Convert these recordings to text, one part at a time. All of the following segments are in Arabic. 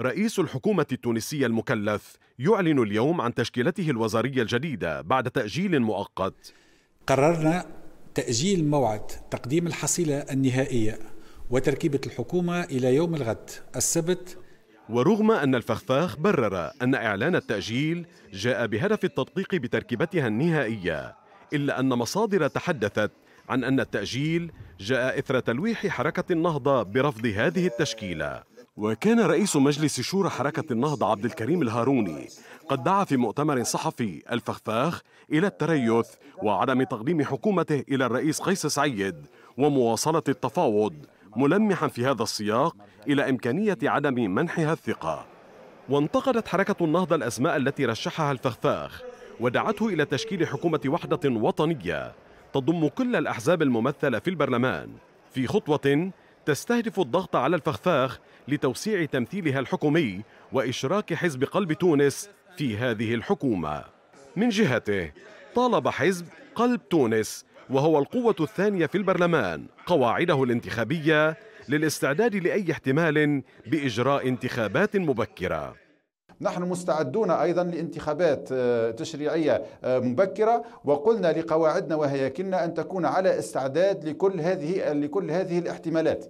رئيس الحكومة التونسية المكلف يعلن اليوم عن تشكيلته الوزارية الجديدة بعد تأجيل مؤقت. قررنا تأجيل موعد تقديم الحصيلة النهائية وتركيبة الحكومة إلى يوم الغد السبت ورغم أن الفخفاخ برر أن إعلان التأجيل جاء بهدف التدقيق بتركيبتها النهائية إلا أن مصادر تحدثت عن أن التأجيل جاء إثر تلويح حركة النهضة برفض هذه التشكيلة وكان رئيس مجلس شورى حركة النهضة عبد الكريم الهاروني قد دعا في مؤتمر صحفي الفخفاخ إلى التريث وعدم تقديم حكومته إلى الرئيس قيس سعيد ومواصلة التفاوض ملمحا في هذا السياق إلى إمكانية عدم منحها الثقة وانتقدت حركة النهضة الأسماء التي رشحها الفخفاخ ودعته إلى تشكيل حكومة وحدة وطنية تضم كل الأحزاب الممثلة في البرلمان في خطوة تستهدف الضغط على الفخفاخ لتوسيع تمثيلها الحكومي وإشراك حزب قلب تونس في هذه الحكومة من جهته طالب حزب قلب تونس وهو القوة الثانية في البرلمان قواعده الانتخابية للاستعداد لأي احتمال بإجراء انتخابات مبكرة نحن مستعدون أيضا لانتخابات آه، تشريعية آه، مبكرة وقلنا لقواعدنا وهياكلنا أن تكون على استعداد لكل هذه لكل هذه الاحتمالات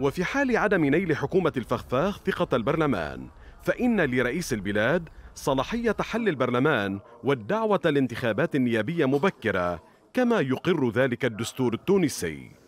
وفي حال عدم نيل حكومة الفخفاخ ثقة البرلمان فإن لرئيس البلاد صلاحية حل البرلمان والدعوة لانتخابات نيابية مبكرة كما يقر ذلك الدستور التونسي